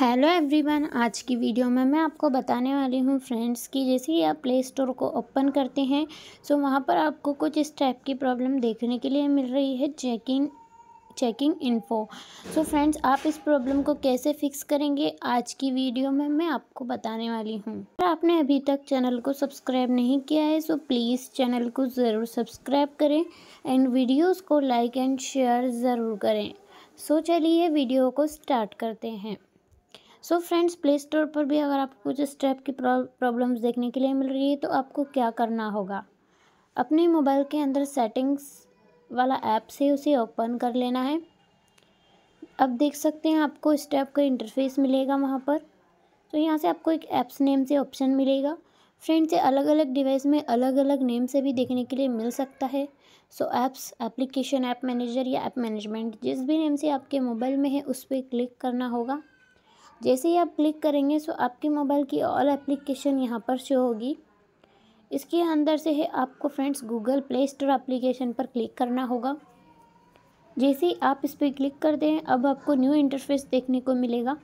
hello everyone आज की video में मैं आपको बताने वाली हूँ फ्रेंड्स कि जैसे ही आप प्ले स्टोर को ओपन करते हैं सो वहाँ पर आपको कुछ इस टाइप की प्रॉब्लम देखने के लिए मिल रही है checking checking info so friends आप इस प्रॉब्लम को कैसे फिक्स करेंगे आज की वीडियो में मैं आपको बताने वाली हूँ अगर आपने अभी तक चैनल को सब्सक्राइब नहीं किया है सो प्लीज़ चैनल को ज़रूर सब्सक्राइब करें एंड वीडियोज़ को लाइक एंड शेयर ज़रूर करें सो चलिए वीडियो को स्टार्ट करते हैं सो फ्रेंड्स प्ले स्टोर पर भी अगर आपको कुछ इस टाइप की प्रॉब्लम्स देखने के लिए मिल रही है तो आपको क्या करना होगा अपने मोबाइल के अंदर सेटिंग्स वाला ऐप से उसे ओपन कर लेना है अब देख सकते हैं आपको इस टाइप का इंटरफेस मिलेगा वहाँ पर तो यहाँ से आपको एक ऐप्स नेम से ऑप्शन मिलेगा फ्रेंड्स ये अलग अलग डिवाइस में अलग अलग नेम से भी देखने के लिए मिल सकता है so apps application app manager या ऐप मैनेजमेंट जिस भी नेम से आपके मोबाइल में है उस पर क्लिक करना होगा जैसे ही आप क्लिक करेंगे सो आपके मोबाइल की ऑल एप्लीकेशन यहाँ पर शो होगी इसके अंदर से है आपको friends Google play store application पर क्लिक करना होगा जैसे ही आप इस पर क्लिक कर दें अब आपको न्यू इंटरफेस देखने को मिलेगा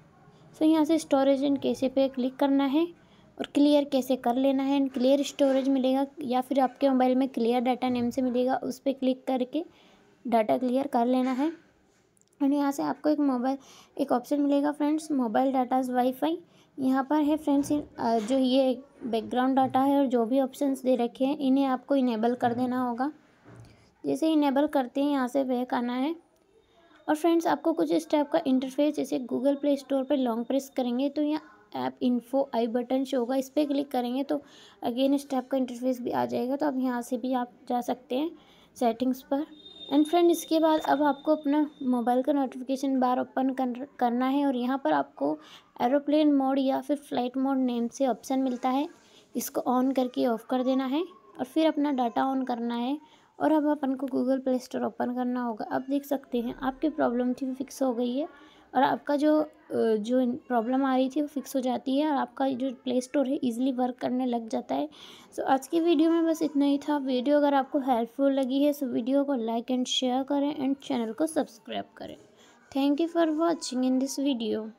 सो यहाँ से स्टोरेज एंड कैसे पे क्लिक करना है और क्लियर कैसे कर लेना है एंड क्लियर स्टोरेज मिलेगा या फिर आपके मोबाइल में क्लियर डाटा नेम से मिलेगा उस पर क्लिक करके डाटा क्लियर कर लेना है एंड यहाँ से आपको एक मोबाइल एक ऑप्शन मिलेगा फ्रेंड्स मोबाइल डाटाज वाईफाई यहाँ पर है फ्रेंड्स जो ये बैकग्राउंड डाटा है और जो भी ऑप्शंस दे रखे हैं इन्हें आपको इनेबल कर देना होगा जैसे इनेबल करते हैं यहाँ से बैक आना है और फ्रेंड्स आपको कुछ इस टाइप का इंटरफेस जैसे गूगल प्ले स्टोर पर लॉन्ग प्रेस करेंगे तो यहाँ app info i button show होगा इस पर क्लिक करेंगे तो अगेन इस टाइप का इंटरफेस भी आ जाएगा तो आप यहाँ से भी आप जा सकते हैं सेटिंग्स पर एंड फ्रेंड इसके बाद अब आपको अपना मोबाइल का नोटिफिकेशन बार ओपन कर, करना है और यहाँ पर आपको एरोप्लेन मोड या फिर फ्लाइट मोड नेम से ऑप्शन मिलता है इसको ऑन करके ऑफ़ कर देना है और फिर अपना डाटा ऑन करना है और अब अपन को गूगल प्ले स्टोर ओपन करना होगा अब देख सकते हैं आपकी प्रॉब्लम थी फिक्स हो गई है और आपका जो जो प्रॉब्लम आ रही थी वो फिक्स हो जाती है और आपका जो प्ले स्टोर है ईजिली वर्क करने लग जाता है सो so, आज की वीडियो में बस इतना ही था वीडियो अगर आपको हेल्पफुल लगी है सो so वीडियो को लाइक एंड शेयर करें एंड चैनल को सब्सक्राइब करें thank you for watching in this video